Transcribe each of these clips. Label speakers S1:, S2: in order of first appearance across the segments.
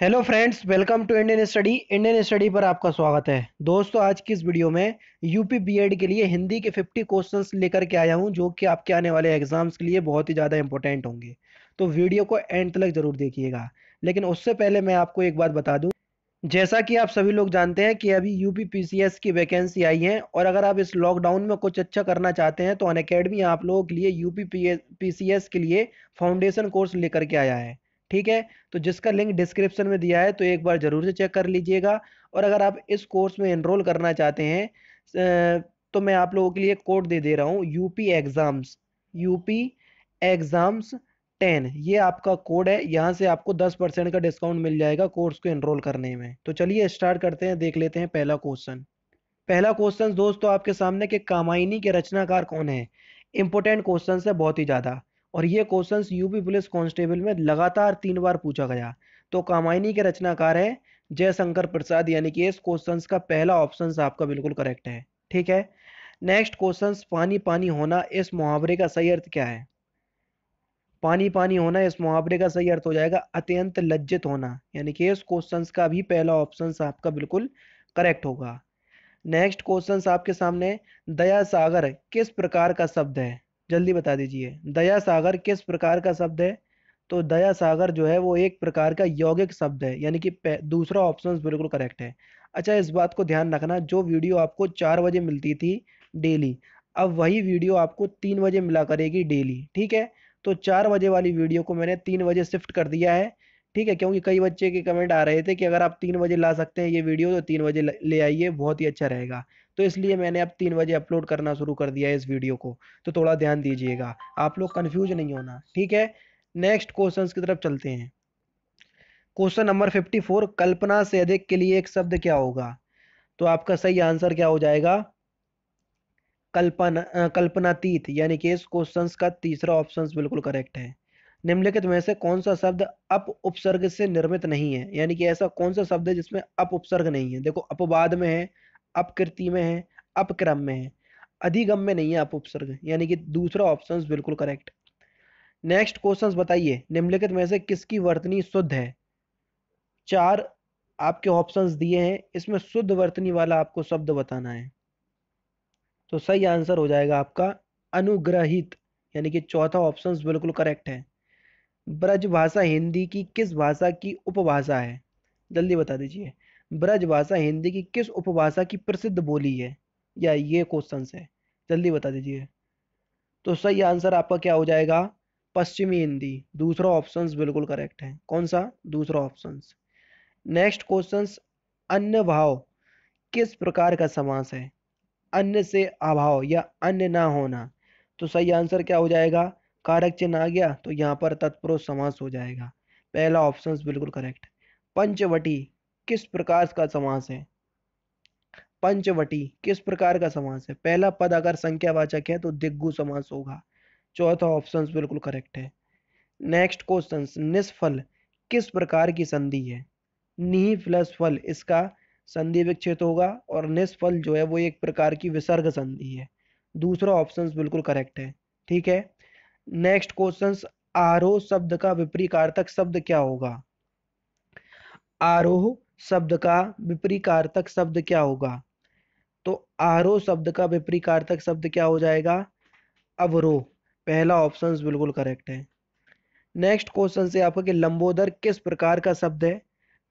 S1: hello friends welcome to Indian study Indian study पर आपका स्वागत है दोस्तों आज की इस वीडियो में यूपी बीएड के लिए हिंदी के 50 क्वेश्चंस लेकर के आया हूं जो कि आपके आने वाले एग्जाम्स के लिए बहुत ही ज़्यादा इंपॉर्टेंट होंगे तो वीडियो को एंड तक जरूर देखिएगा लेकिन उससे पहले मैं आपको एक बात बता दूँ जैसा कि आप सभी लोग जानते हैं कि अभी यूपी पी की वैकेंसी आई है और अगर आप इस लॉकडाउन में कुछ अच्छा करना चाहते हैं तो अन आप लोगों के लिए यू पी के लिए फाउंडेशन कोर्स लेकर के आया है ठीक है तो जिसका लिंक डिस्क्रिप्शन में दिया है तो एक बार ज़रूर से चेक कर लीजिएगा और अगर आप इस कोर्स में इनरोल करना चाहते हैं तो मैं आप लोगों के लिए कोड दे दे रहा हूँ UP exams UP exams ten ये आपका कोड है यहाँ से आपको दस परसेंट का डिस्काउंट मिल जाएगा कोर्स को इनरोल करने में तो चलिए स्टार्ट करते हैं देख लेते हैं पहला क्वेश्चन पहला क्वेश्चन दोस्तों आपके सामने के कामायनी के रचनाकार कौन है इंपोर्टेंट क्वेश्चन है बहुत ही ज़्यादा और ये क्वेश्चन यूपी पुलिस कांस्टेबल में लगातार तीन बार पूछा गया तो कामायनी के रचनाकार है जयशंकर प्रसाद यानी कि इस क्वेश्चन का पहला ऑप्शन आपका बिल्कुल करेक्ट है ठीक है नेक्स्ट क्वेश्चन पानी पानी होना इस मुहावरे का सही अर्थ क्या है पानी पानी होना इस मुहावरे का सही अर्थ हो जाएगा अत्यंत लज्जित होना यानी कि इस क्वेश्चन का भी पहला ऑप्शन आपका बिल्कुल करेक्ट होगा नेक्स्ट क्वेश्चन आपके सामने दया सागर किस प्रकार का शब्द है जल्दी बता दीजिए दया सागर किस प्रकार का शब्द है तो दया सागर जो है वो एक प्रकार का यौगिक शब्द है यानी कि दूसरा ऑप्शन बिल्कुल करेक्ट है अच्छा इस बात को ध्यान रखना जो वीडियो आपको चार बजे मिलती थी डेली अब वही वीडियो आपको तीन बजे मिला करेगी डेली ठीक है तो चार बजे वाली वीडियो को मैंने तीन बजे शिफ्ट कर दिया है ठीक है क्योंकि कई बच्चे के कमेंट आ रहे थे कि अगर आप तीन बजे ला सकते हैं ये वीडियो तो तीन बजे ले आइए बहुत ही अच्छा रहेगा तो इसलिए मैंने अब तीन बजे अपलोड करना शुरू कर दिया है इस वीडियो को तो थोड़ा ध्यान दीजिएगा आप लोग कन्फ्यूज नहीं होना ठीक है नेक्स्ट क्वेश्चन की तरफ चलते हैं क्वेश्चन नंबर फिफ्टी फोर कल्पना से अधिक के लिए एक शब्द क्या होगा तो आपका सही आंसर क्या हो जाएगा कल्पना कल्पनातीत यानी कि इस क्वेश्चन का तीसरा ऑप्शन बिल्कुल करेक्ट है निम्नलिखित में से कौन सा शब्द अप उपसर्ग से निर्मित नहीं है यानी कि ऐसा कौन सा शब्द है जिसमें अप उपसर्ग नहीं है देखो अपवाद में है अपकृति में है अपक्रम में है अधिगम में नहीं है आप उपसर्ग यानी कि दूसरा ऑप्शन बिल्कुल करेक्ट नेक्स्ट क्वेश्चन बताइए निम्नलिखित में से किसकी वर्तनी शुद्ध है चार आपके ऑप्शंस दिए हैं इसमें शुद्ध वर्तनी वाला आपको शब्द बताना है तो सही आंसर हो जाएगा आपका अनुग्रहित यानी कि चौथा ऑप्शन बिल्कुल करेक्ट है ब्रज भाषा हिंदी की किस भाषा की उपभाषा है जल्दी बता दीजिए ब्रजभाषा हिंदी की किस उपभाषा की प्रसिद्ध बोली है या ये क्वेश्चन है जल्दी बता दीजिए तो सही आंसर आपका क्या हो जाएगा पश्चिमी हिंदी दूसरा ऑप्शन बिल्कुल करेक्ट है कौन सा दूसरा ऑप्शन नेक्स्ट क्वेश्चन अन्य भाव किस प्रकार का समास है अन्य से अभाव या अन्य ना होना तो सही आंसर क्या हो जाएगा कारक चिन्ह आ गया तो यहाँ पर तत्पुरुष समास हो जाएगा पहला ऑप्शन बिल्कुल करेक्ट पंचवटी किस प्रकार का समास है पंचवटी किस प्रकार का समास है पहला पद अगर संख्यावाचक है तो दिग्गु समास होगा चौथा ऑप्शन बिल्कुल करेक्ट है नेक्स्ट क्वेश्चन निष्फल किस प्रकार की संधि है नी प्लस फल इसका संधि विक्षेद होगा और निष्फल जो है वो एक प्रकार की विसर्ग संधि है दूसरा ऑप्शन बिल्कुल करेक्ट है ठीक है नेक्स्ट क्वेश्चन आरोह शब्द का विपरीकार्थक शब्द क्या होगा आरोह शब्द का विपरीकारतक शब्द क्या होगा तो आरोह शब्द का विपरीकारतक शब्द क्या हो जाएगा अवरो पहला ऑप्शन बिल्कुल करेक्ट है नेक्स्ट क्वेश्चन से आपका कि लंबोदर किस प्रकार का शब्द है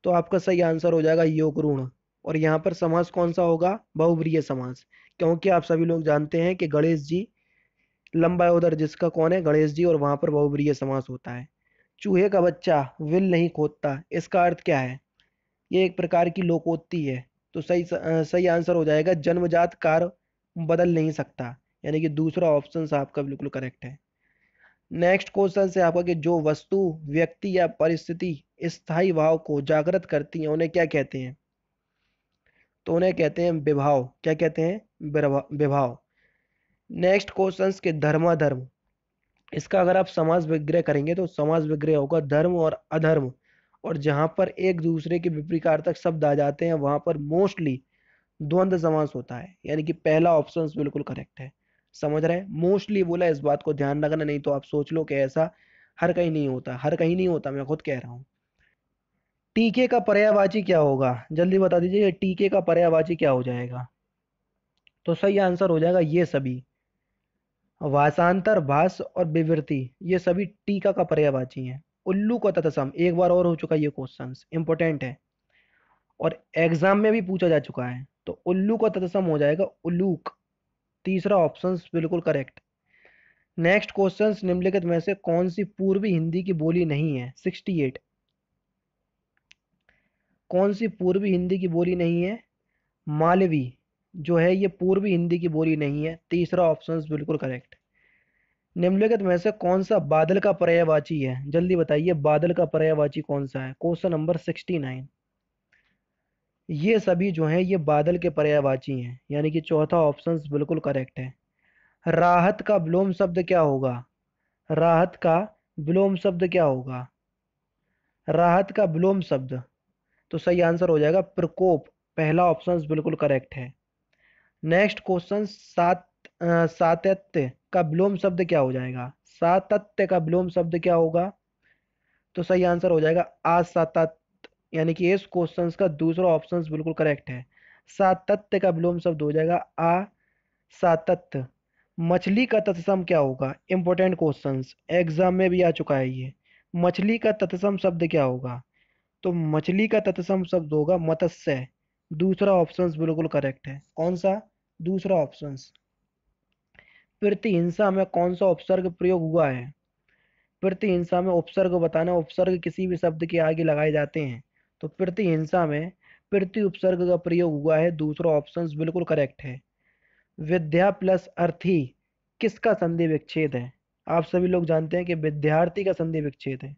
S1: तो आपका सही आंसर हो जाएगा योग ऋण और यहाँ पर समास कौन सा होगा बहुब्रीय समास क्योंकि आप सभी लोग जानते हैं कि गणेश जी लंबा उधर जिसका कौन है गणेश जी और वहां पर बहुब्रीय समास होता है चूहे का बच्चा विल नहीं खोदता इसका अर्थ क्या है ये एक प्रकार की लोकोत्ति है तो सही सही आंसर हो जाएगा जन्मजात कार बदल नहीं सकता यानी कि दूसरा ऑप्शन आपका बिल्कुल करेक्ट है नेक्स्ट क्वेश्चन से आपका कि जो वस्तु व्यक्ति या परिस्थिति स्थायी भाव को जागृत करती है उन्हें क्या कहते हैं तो उन्हें कहते हैं विभाव क्या कहते हैं विभाव नेक्स्ट क्वेश्चन के धर्माधर्म इसका अगर आप समाज विग्रह करेंगे तो समाज विग्रह होगा धर्म और अधर्म और जहाँ पर एक दूसरे के तक शब्द आ जाते हैं वहाँ पर मोस्टली द्वंद्व समास होता है यानी कि पहला ऑप्शन बिल्कुल करेक्ट है समझ रहे हैं मोस्टली बोला इस बात को ध्यान रखना नहीं तो आप सोच लो कि ऐसा हर कहीं नहीं होता हर कहीं नहीं होता मैं खुद कह रहा हूँ टीके का पर्यावाची क्या होगा जल्दी बता दीजिए टीके का पर्यावाची क्या हो जाएगा तो सही आंसर हो जाएगा ये सभी भाषांतर भाष और विवृति ये सभी टीका का पर्यावाची हैं उल्लू को तत्सम एक बार और हो चुका ये क्वेश्चन इंपॉर्टेंट है और एग्जाम में भी पूछा जा चुका है तो उल्लू का तत्सम हो जाएगा उल्लूक तीसरा ऑप्शन बिल्कुल करेक्ट नेक्स्ट क्वेश्चन निम्नलिखित में से कौन सी पूर्वी हिंदी की बोली नहीं है सिक्सटी एट कौन सी पूर्वी हिंदी की बोली नहीं है मालवी जो है ये पूर्वी हिंदी की बोली नहीं है तीसरा ऑप्शन बिल्कुल करेक्ट निम्नलिखित में से कौन सा बादल का पर्यायवाची है जल्दी बताइए बादल का पर्यायवाची कौन सा है क्वेश्चन नंबर सिक्सटी नाइन ये सभी जो हैं ये बादल के पर्यायवाची हैं यानी कि चौथा ऑप्शन बिल्कुल करेक्ट है राहत का विलोम शब्द क्या होगा राहत का विलोम शब्द क्या होगा राहत का विलोम शब्द तो सही आंसर हो जाएगा प्रकोप पहला ऑप्शन बिल्कुल करेक्ट है नेक्स्ट क्वेश्चन सात सातत्य का विलोम शब्द क्या हो जाएगा सातत्य का विलोम शब्द क्या होगा तो सही आंसर हो जाएगा असातत यानी कि इस क्वेश्चन का दूसरा ऑप्शन बिल्कुल करेक्ट है सातत्य का विलोम शब्द हो जाएगा आ सातत्य मछली का तत्सम क्या होगा इंपॉर्टेंट क्वेश्चन एग्जाम में भी आ चुका है ये मछली का तत्सम शब्द क्या होगा तो मछली का तत्सम शब्द होगा मत्स्य दूसरा ऑप्शन बिल्कुल करेक्ट है कौन सा दूसरा ऑप्शन प्रतिहिंसा में कौन सा उपसर्ग प्रयोग हुआ है प्रतिहिंसा में उपसर्ग बताना उपसर्ग किसी भी शब्द के आगे लगाए जाते हैं तो प्रतिहिंसा में प्रति उपसर्ग का प्रयोग हुआ है दूसरा ऑप्शन बिल्कुल करेक्ट है विद्या प्लस अर्थी किसका संधि विच्छेद है आप सभी लोग जानते हैं कि विद्यार्थी का संधि विच्छेद है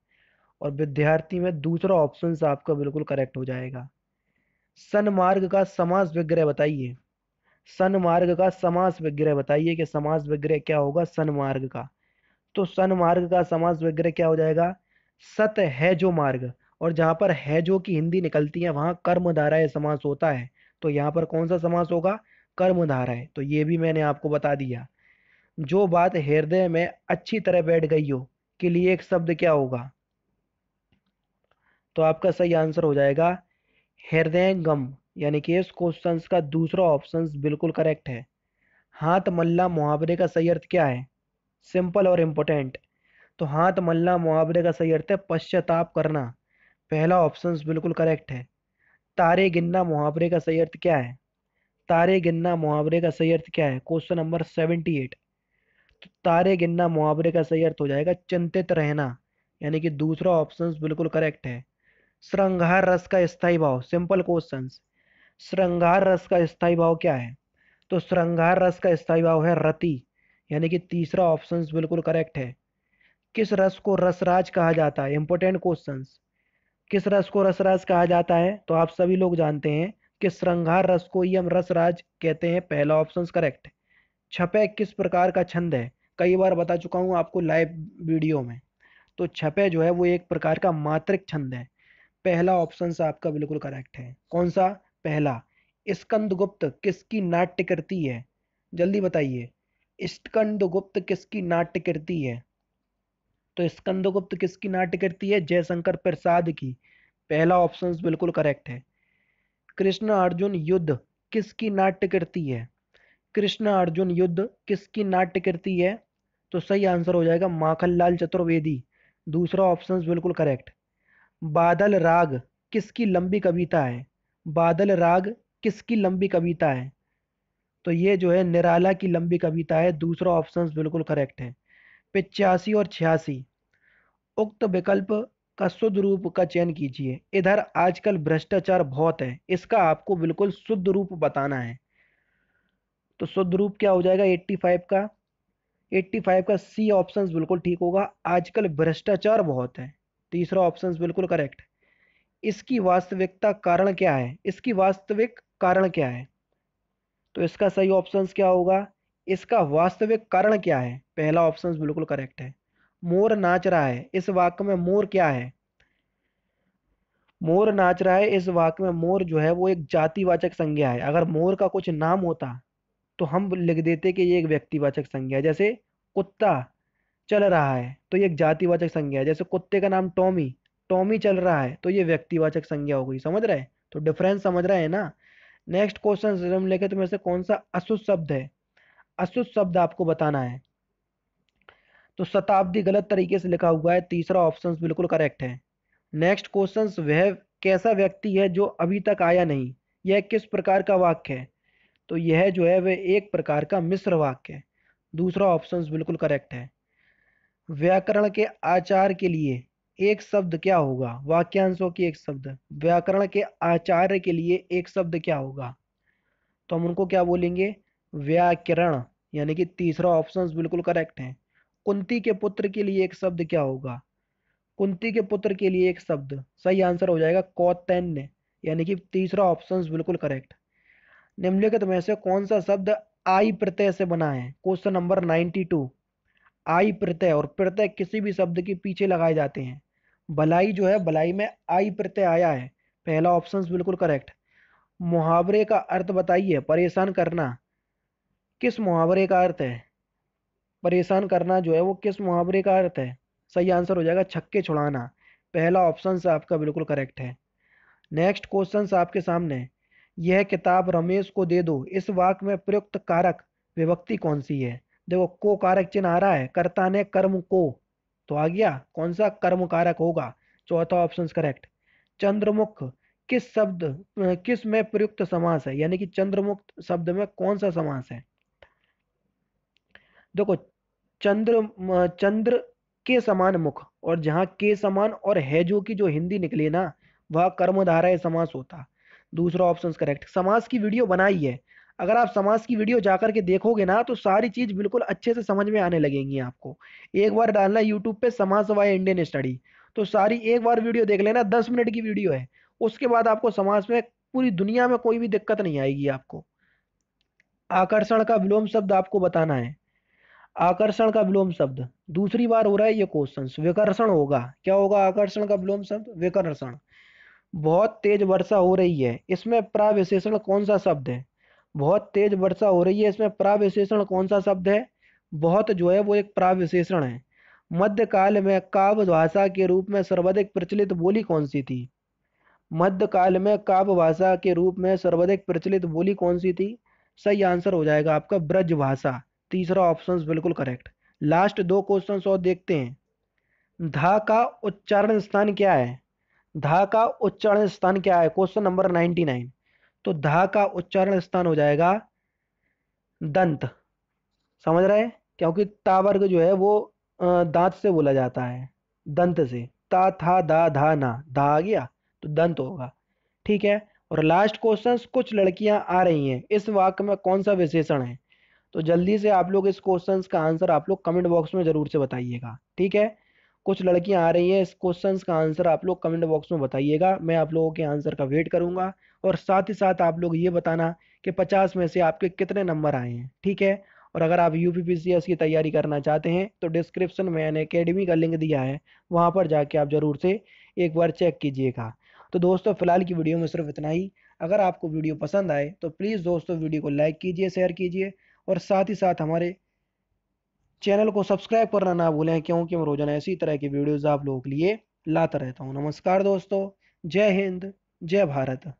S1: और विद्यार्थी में दूसरा ऑप्शन आपका बिल्कुल करेक्ट हो जाएगा सनमार्ग का समास विग्रह बताइए सनमार्ग का समास विग्रह बताइए कि समास विग्रह क्या होगा सनमार्ग का तो सनमार्ग का समास विग्रह क्या हो जाएगा सत है जो मार्ग और जहां पर है जो की हिंदी निकलती है वहाँ कर्मधारा समास होता है तो यहाँ पर कौन सा समास होगा कर्मधारा है तो ये भी मैंने आपको बता दिया जो बात हृदय में अच्छी तरह बैठ गई हो के लिए एक शब्द क्या होगा तो आपका सही आंसर हो जाएगा हृदय गम यानी कि इस क्वेश्चन का दूसरा ऑप्शन बिल्कुल करेक्ट है हाथ मल्ला मुहावरे का सही अर्थ क्या है सिंपल और इम्पोर्टेंट तो हाथ मल्ला मुहावरे का सही अर्थ है पश्चाताप करना पहला ऑप्शन बिल्कुल करेक्ट है तारे गिनना मुहावरे का सही अर्थ क्या है तारे गिनना मुहावरे का सही अर्थ क्या है क्वेश्चन नंबर सेवेंटी एट तो तारे गिनना मुहावरे का सही अर्थ हो जाएगा चिंतित रहना यानी कि दूसरा ऑप्शन बिल्कुल करेक्ट है श्रृंगार रस का स्थायी भाव सिंपल क्वेश्चन श्रृंगार रस का स्थायी भाव क्या है तो श्रृंगार रस का स्थायी भाव है रति यानी कि तीसरा ऑप्शन बिल्कुल करेक्ट है किस रस को रसराज कहा जाता है इंपोर्टेंट क्वेश्चन किस रस को रसराज कहा जाता है तो आप सभी लोग जानते हैं कि श्रृंगार रस को ही हम रसराज कहते हैं पहला ऑप्शन करेक्ट छपे किस प्रकार का छंद है कई बार बता चुका हूँ आपको लाइव वीडियो में तो छपे जो है वो एक प्रकार का मात्रिक छंद है पहला ऑप्शन आपका बिल्कुल करेक्ट है कौन सा पहला स्कंदगुप्त किसकी नाट्य करती है जल्दी बताइए स्कंदगुप्त किसकी नाट्य करती है तो स्कंदगुप्त किसकी नाट्य करती है जयशंकर प्रसाद की पहला ऑप्शन बिल्कुल करेक्ट है कृष्ण अर्जुन युद्ध किसकी नाट्य करती है कृष्ण अर्जुन युद्ध किसकी नाट्य करती है तो सही आंसर हो जाएगा माखनलाल चतुर्वेदी दूसरा ऑप्शन बिल्कुल करेक्ट बादल राग किसकी लंबी कविता है बादल राग किसकी लंबी कविता है तो ये जो है निराला की लंबी कविता है दूसरा ऑप्शन बिल्कुल करेक्ट है पिचासी और छियासी उक्त विकल्प का शुद्ध रूप का चयन कीजिए इधर आजकल भ्रष्टाचार बहुत है इसका आपको बिल्कुल शुद्ध रूप बताना है तो शुद्ध रूप क्या हो जाएगा 85 का 85 का सी ऑप्शन बिल्कुल ठीक होगा आजकल भ्रष्टाचार बहुत है तीसरा ऑप्शन बिल्कुल करेक्ट इसकी वास्तविकता कारण क्या है इसकी वास्तविक कारण क्या है तो इसका सही ऑप्शन क्या होगा इसका वास्तविक कारण क्या है पहला ऑप्शन बिल्कुल करेक्ट है मोर नाच रहा है इस वाक्य में मोर क्या है मोर नाच रहा है इस वाक्य में मोर जो है वो एक जातिवाचक संज्ञा है अगर मोर का कुछ नाम होता तो हम लिख देते कि ये एक व्यक्तिवाचक संज्ञा है जैसे कुत्ता चल रहा है तो ये एक जातिवाचक संज्ञा है जैसे कुत्ते का नाम टॉमी टॉमी चल रहा है तो ये व्यक्तिवाचक संज्ञा हो गई समझ रहे तो डिफरेंस समझ रहे हैं ना नेक्स्ट क्वेश्चन हम लेके तुम्हें से कौन सा अशुद्ध शब्द है अशुद्ध शब्द आपको बताना है तो शताब्दी गलत तरीके से लिखा हुआ है तीसरा ऑप्शन बिल्कुल करेक्ट है नेक्स्ट क्वेश्चन वह कैसा व्यक्ति है जो अभी तक आया नहीं यह किस प्रकार का वाक्य है तो यह जो है वह एक प्रकार का मिश्र वाक्य है दूसरा ऑप्शन बिल्कुल करेक्ट है व्याकरण के आचार के लिए एक शब्द क्या होगा वाक्यांशों की एक शब्द व्याकरण के आचार्य के लिए एक शब्द क्या होगा तो हम उनको क्या बोलेंगे व्याकरण यानी कि तीसरा ऑप्शन बिल्कुल करेक्ट है कुंती के पुत्र के लिए एक शब्द क्या होगा कुंती के पुत्र के लिए एक शब्द सही आंसर हो जाएगा कौतन्य यानी कि तीसरा ऑप्शन बिल्कुल करेक्ट निम्नलिखित में से कौन सा शब्द आई प्रत्यय से बना है क्वेश्चन नंबर नाइनटी टू आई प्रत्यय और प्रत्यय किसी भी शब्द के पीछे लगाए जाते हैं भलाई जो है बलाई में आई प्रत्यय आया है पहला ऑप्शन बिल्कुल करेक्ट मुहावरे का अर्थ बताइए परेशान करना किस मुहावरे का अर्थ है परेशान करना जो है वो किस मुहावरे का अर्थ है सही आंसर हो जाएगा छक्के छुड़ाना पहला ऑप्शन आपका बिल्कुल करेक्ट है नेक्स्ट क्वेश्चन आपके सामने यह किताब रमेश को दे दो इस वाक में प्रयुक्त कारक विभक्ति कौन सी है देखो को कारक चिन्ह आ रहा है कर्ता ने कर्म को तो आ गया कौन सा कर्म कारक होगा चौथा ऑप्शन करेक्ट चंद्रमुख किस शब्द किस में प्रयुक्त समास है यानी कि चंद्रमुख शब्द में कौन सा समास है देखो चंद्र चंद्र के समान मुख और जहां के समान और हैजो की जो हिंदी निकली ना वह कर्मधारा समास होता दूसरा ऑप्शन करेक्ट समास की वीडियो बनाई है अगर आप समास की वीडियो जाकर के देखोगे ना तो सारी चीज़ बिल्कुल अच्छे से समझ में आने लगेंगी आपको एक बार डालना यूट्यूब पे समास वाई इंडियन स्टडी तो सारी एक बार वीडियो देख लेना दस मिनट की वीडियो है उसके बाद आपको समाज में पूरी दुनिया में कोई भी दिक्कत नहीं आएगी आपको आकर्षण का विलोम शब्द आपको बताना है आकर्षण का विलोम शब्द दूसरी बार हो रहा है ये क्वेश्चन विकर्षण होगा क्या होगा आकर्षण का विलोम शब्द विकर्षण बहुत तेज वर्षा हो रही है इसमें प्राविशेषण कौन सा शब्द है बहुत तेज वर्षा हो रही है इसमें प्राविशेषण कौन सा शब्द है बहुत जो है वो एक प्राविशेषण है मध्यकाल में काव्य भाषा के रूप में सर्वाधिक प्रचलित बोली कौन सी थी मध्यकाल में काव्य भाषा के रूप में सर्वाधिक प्रचलित बोली कौन सी थी सही आंसर हो जाएगा आपका ब्रज भाषा तीसरा ऑप्शन बिल्कुल करेक्ट लास्ट दो क्वेश्चन और देखते हैं धा का उच्चारण स्थान क्या है धा का उच्चारण स्थान क्या है क्वेश्चन नंबर नाइन्टी नाइन तो धा का उच्चारण स्थान हो जाएगा दंत समझ रहे क्योंकि ता वर्ग जो है वो दांत से बोला जाता है दंत से ता था दा धा ना धा आ गया तो दंत होगा ठीक है और लास्ट क्वेश्चन कुछ लड़कियां आ रही हैं इस वाक्य में कौन सा विशेषण है तो जल्दी से आप लोग इस क्वेश्चन का आंसर आप लोग कमेंट बॉक्स में जरूर से बताइएगा ठीक है कुछ लड़कियां आ रही हैं इस क्वेश्चन का आंसर आप लोग कमेंट बॉक्स में बताइएगा मैं आप लोगों के आंसर का वेट करूंगा और साथ ही साथ आप लोग ये बताना कि पचास में से आपके कितने नंबर आए हैं ठीक है और अगर आप यू की तैयारी करना चाहते हैं तो डिस्क्रिप्शन में मैंने अकेडमी का लिंक दिया है वहाँ पर जाके आप ज़रूर से एक बार चेक कीजिएगा तो दोस्तों फ़िलहाल की वीडियो में सिर्फ इतना ही अगर आपको वीडियो पसंद आए तो प्लीज़ दोस्तों वीडियो को लाइक कीजिए शेयर कीजिए और साथ ही साथ हमारे चैनल को सब्सक्राइब करना ना भूलें क्योंकि मैं रोजाना ऐसी तरह की वीडियोज़ आप लोगों के लिए लाता रहता हूँ नमस्कार दोस्तों जय हिंद जय भारत